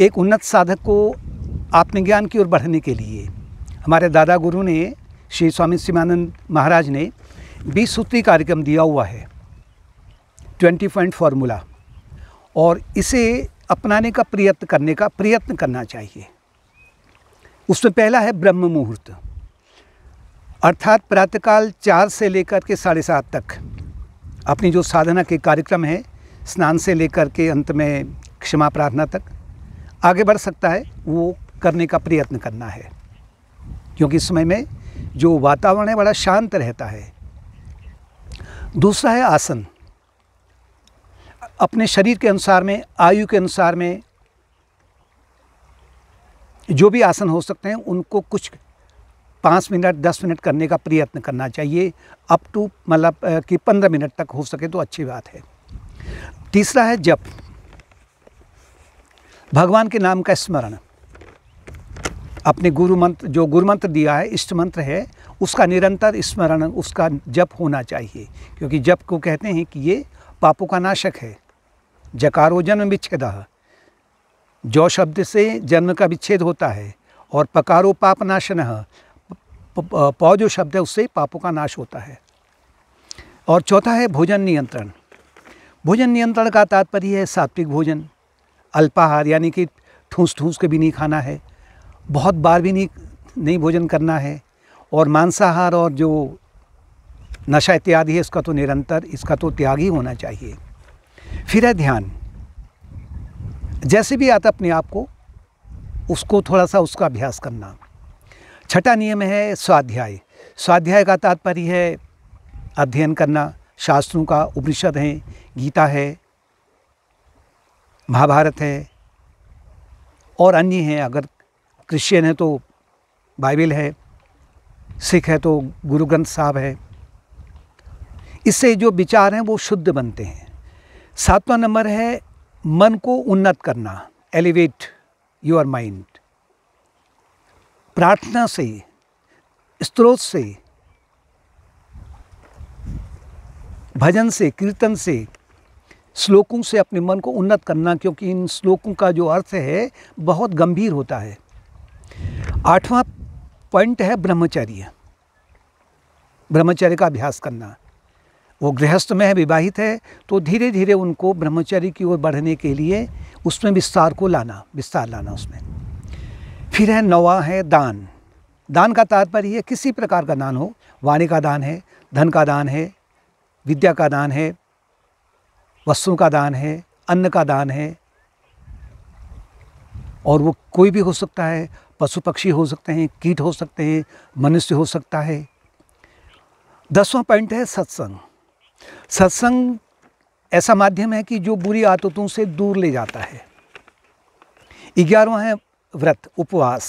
एक उन्नत साधक को आत्मज्ञान की ओर बढ़ने के लिए हमारे दादा गुरु ने श्री स्वामी शिवानंद महाराज ने बीस सूत्री कार्यक्रम दिया हुआ है ट्वेंटी पॉइंट फार्मूला और इसे अपनाने का प्रयत्न करने का प्रयत्न करना चाहिए उसमें पहला है ब्रह्म मुहूर्त अर्थात प्रातःकाल चार से लेकर के साढ़े सात तक अपनी जो साधना के कार्यक्रम है स्नान से लेकर के अंत में क्षमा प्रार्थना तक आगे बढ़ सकता है वो करने का प्रयत्न करना है क्योंकि इस समय में जो वातावरण है बड़ा शांत रहता है दूसरा है आसन अपने शरीर के अनुसार में आयु के अनुसार में जो भी आसन हो सकते हैं उनको कुछ पाँच मिनट दस मिनट करने का प्रयत्न करना चाहिए अप टू मतलब कि पंद्रह मिनट तक हो सके तो अच्छी बात है तीसरा है जप भगवान के नाम का स्मरण अपने गुरु मंत्र जो गुरु मंत्र दिया है इष्ट मंत्र है उसका निरंतर स्मरण उसका जप होना चाहिए क्योंकि जप को कहते हैं कि ये पापों का नाशक है जकारो जन्म विच्छेद जौ शब्द से जन्म का विच्छेद होता है और पकारो पाप नाशन पौ जो शब्द है उससे पापों का नाश होता है और चौथा है भोजन नियंत्रण भोजन नियंत्रण का तात्पर्य है सात्विक भोजन अल्पाहार यानी कि ठूस ठूस के भी नहीं खाना है बहुत बार भी नहीं नहीं भोजन करना है और मांसाहार और जो नशा इत्यादि है इसका तो निरंतर इसका तो त्याग ही होना चाहिए फिर है ध्यान जैसे भी आता अपने आप को उसको थोड़ा सा उसका अभ्यास करना छठा नियम है स्वाध्याय स्वाध्याय का तात्पर्य है अध्ययन करना शास्त्रों का उपनिषद हैं गीता है महाभारत है और अन्य हैं अगर क्रिश्चियन है तो बाइबिल है सिख है तो गुरु ग्रंथ साहब है इससे जो विचार हैं वो शुद्ध बनते हैं सातवां नंबर है मन को उन्नत करना एलिवेट योर माइंड प्रार्थना से स्त्रोत से भजन से कीर्तन से श्लोकों से अपने मन को उन्नत करना क्योंकि इन श्लोकों का जो अर्थ है बहुत गंभीर होता है आठवां पॉइंट है ब्रह्मचर्य ब्रह्मचर्य का अभ्यास करना वो गृहस्थ में है विवाहित है तो धीरे धीरे उनको ब्रह्मचर्य की ओर बढ़ने के लिए उसमें विस्तार को लाना विस्तार लाना उसमें फिर है नवा है दान दान का तात्पर्य है किसी प्रकार का दान हो वाणी का दान है धन का दान है विद्या का दान है वस्तुओं का दान है अन्न का दान है और वो कोई भी हो सकता है पशु पक्षी हो सकते हैं कीट हो सकते हैं मनुष्य हो सकता है दसवां पॉइंट है सत्संग सत्संग ऐसा माध्यम है कि जो बुरी आदतों से दूर ले जाता है ग्यारहवा है व्रत उपवास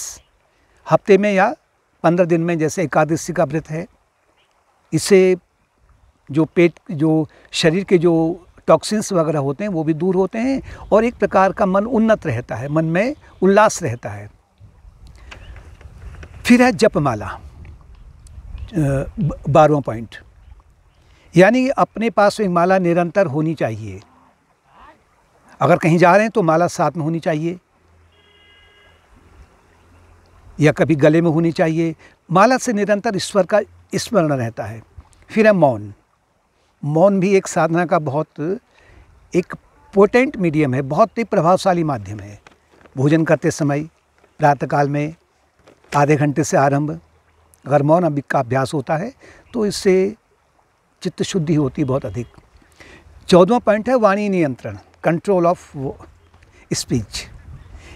हफ्ते में या पंद्रह दिन में जैसे एकादशी का व्रत है इसे जो पेट जो शरीर के जो टॉक्सिन्स वगैरह होते हैं वो भी दूर होते हैं और एक प्रकार का मन उन्नत रहता है मन में उल्लास रहता है फिर है जपमाला बारवा पॉइंट यानी अपने पास एक माला निरंतर होनी चाहिए अगर कहीं जा रहे हैं तो माला साथ में होनी चाहिए या कभी गले में होनी चाहिए माला से निरंतर ईश्वर का स्मरण रहता है फिर है मौन मौन भी एक साधना का बहुत एक पोटेंट मीडियम है बहुत ही प्रभावशाली माध्यम है भोजन करते समय प्रातःकाल में आधे घंटे से आरंभ अगर मौन का अभ्यास होता है तो इससे चित्त शुद्धि होती बहुत अधिक चौदवा पॉइंट है वाणी नियंत्रण कंट्रोल ऑफ स्पीच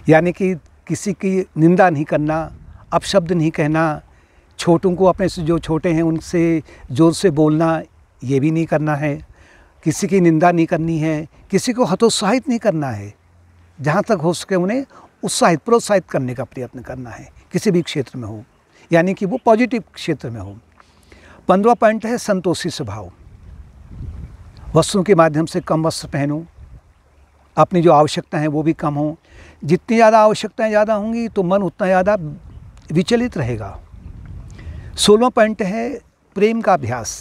यानी कि किसी की निंदा नहीं करना अपशब्द नहीं कहना छोटों को अपने से जो छोटे हैं उनसे जोर से बोलना ये भी नहीं करना है किसी की निंदा नहीं करनी है किसी को हतोत्साहित नहीं करना है जहाँ तक हो सके उन्हें उत्साहित प्रोत्साहित करने का प्रयत्न करना है किसी भी क्षेत्र में हो यानी कि वो पॉजिटिव क्षेत्र में हो पंद्रवा पॉइंट है संतोषी स्वभाव वस्त्रों के माध्यम से कम वस्त्र पहनो अपनी जो आवश्यकता है वो भी कम हो जितनी ज़्यादा आवश्यकताएं ज़्यादा होंगी तो मन उतना ज़्यादा विचलित रहेगा सोलह पॉइंट है प्रेम का अभ्यास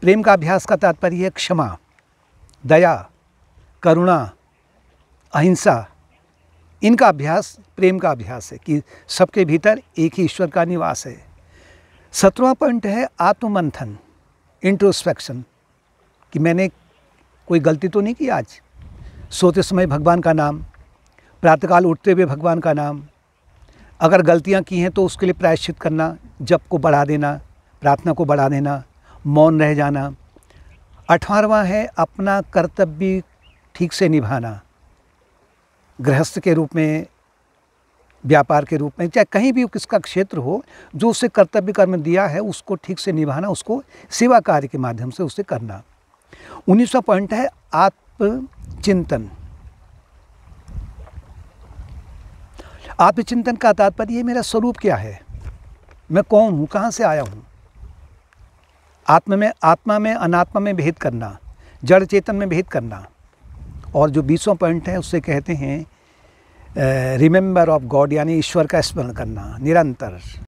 प्रेम का अभ्यास का तात्पर्य है क्षमा दया करुणा अहिंसा इनका अभ्यास प्रेम का अभ्यास है कि सबके भीतर एक ही ईश्वर का निवास है सत्रवा पॉइंट है आत्ममंथन इंट्रोस्पेक्शन कि मैंने कोई गलती तो नहीं की आज सोते समय भगवान का नाम प्रातःकाल उठते हुए भगवान का नाम अगर गलतियाँ की हैं तो उसके लिए प्रायश्चित करना जप को बढ़ा देना प्रार्थना को बढ़ा देना मौन रह जाना अठारवा है अपना कर्तव्य ठीक से निभाना गृहस्थ के रूप में व्यापार के रूप में चाहे कहीं भी किसका क्षेत्र हो जो उसे कर्तव्य कर्म दिया है उसको ठीक से निभाना उसको सेवा कार्य के माध्यम से उसे करना उन्नीसवा पॉइंट है आत्मचिंतन आत्मचिंतन का तात्पर्य मेरा स्वरूप क्या है मैं कौन हूँ कहाँ से आया हूँ आत्म में आत्मा में अनात्मा में भेद करना जड़ चेतन में भेद करना और जो बीसों पॉइंट हैं उससे कहते हैं रिमेंबर ऑफ गॉड यानी ईश्वर का स्मरण करना निरंतर